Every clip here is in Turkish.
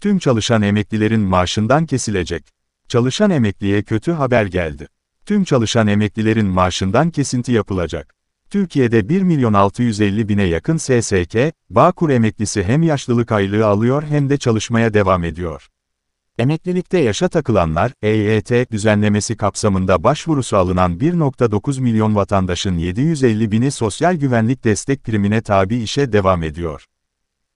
Tüm çalışan emeklilerin maaşından kesilecek. Çalışan emekliye kötü haber geldi. Tüm çalışan emeklilerin maaşından kesinti yapılacak. Türkiye'de 1 milyon 650 bine yakın SSK, Bağkur emeklisi hem yaşlılık aylığı alıyor hem de çalışmaya devam ediyor. Emeklilikte yaşa takılanlar, EYT düzenlemesi kapsamında başvurusu alınan 1.9 milyon vatandaşın 750 bini sosyal güvenlik destek primine tabi işe devam ediyor.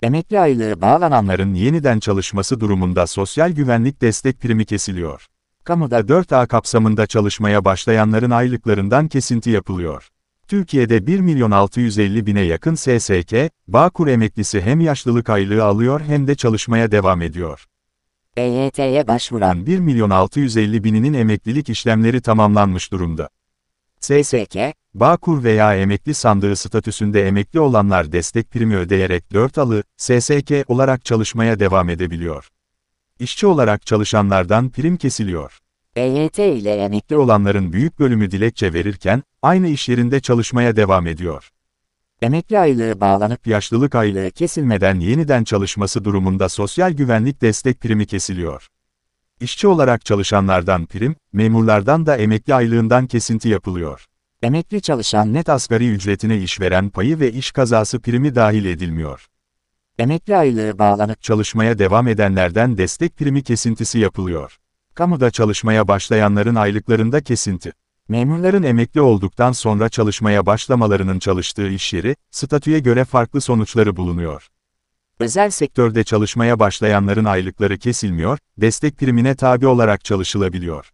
Emekli aylığı bağlananların yeniden çalışması durumunda sosyal güvenlik destek primi kesiliyor. Kamuda 4A kapsamında çalışmaya başlayanların aylıklarından kesinti yapılıyor. Türkiye'de 1 milyon 650 bine yakın SSK, Bağkur emeklisi hem yaşlılık aylığı alıyor hem de çalışmaya devam ediyor. EYT'ye başvuran 1 milyon 650 bininin emeklilik işlemleri tamamlanmış durumda. SSK, Bağkur veya emekli sandığı statüsünde emekli olanlar destek primi ödeyerek 4 alı, SSK olarak çalışmaya devam edebiliyor. İşçi olarak çalışanlardan prim kesiliyor. EYT ile emekli olanların büyük bölümü dilekçe verirken, aynı iş yerinde çalışmaya devam ediyor. Emekli aylığı bağlanıp yaşlılık aylığı kesilmeden yeniden çalışması durumunda sosyal güvenlik destek primi kesiliyor. İşçi olarak çalışanlardan prim, memurlardan da emekli aylığından kesinti yapılıyor. Emekli çalışan net asgari ücretine işveren payı ve iş kazası primi dahil edilmiyor. Emekli aylığı bağlanıp çalışmaya devam edenlerden destek primi kesintisi yapılıyor. Kamuda çalışmaya başlayanların aylıklarında kesinti. Memurların emekli olduktan sonra çalışmaya başlamalarının çalıştığı iş yeri, statüye göre farklı sonuçları bulunuyor. Özel sektörde çalışmaya başlayanların aylıkları kesilmiyor, destek primine tabi olarak çalışılabiliyor.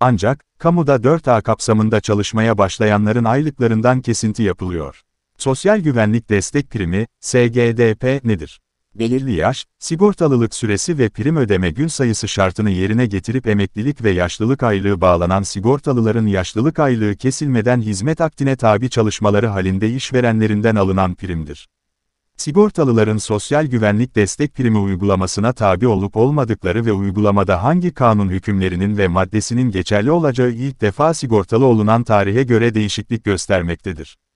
Ancak, kamuda 4A kapsamında çalışmaya başlayanların aylıklarından kesinti yapılıyor. Sosyal güvenlik destek primi, SGDP nedir? Belirli yaş, sigortalılık süresi ve prim ödeme gün sayısı şartını yerine getirip emeklilik ve yaşlılık aylığı bağlanan sigortalıların yaşlılık aylığı kesilmeden hizmet akdine tabi çalışmaları halinde işverenlerinden alınan primdir. Sigortalıların sosyal güvenlik destek primi uygulamasına tabi olup olmadıkları ve uygulamada hangi kanun hükümlerinin ve maddesinin geçerli olacağı ilk defa sigortalı olunan tarihe göre değişiklik göstermektedir.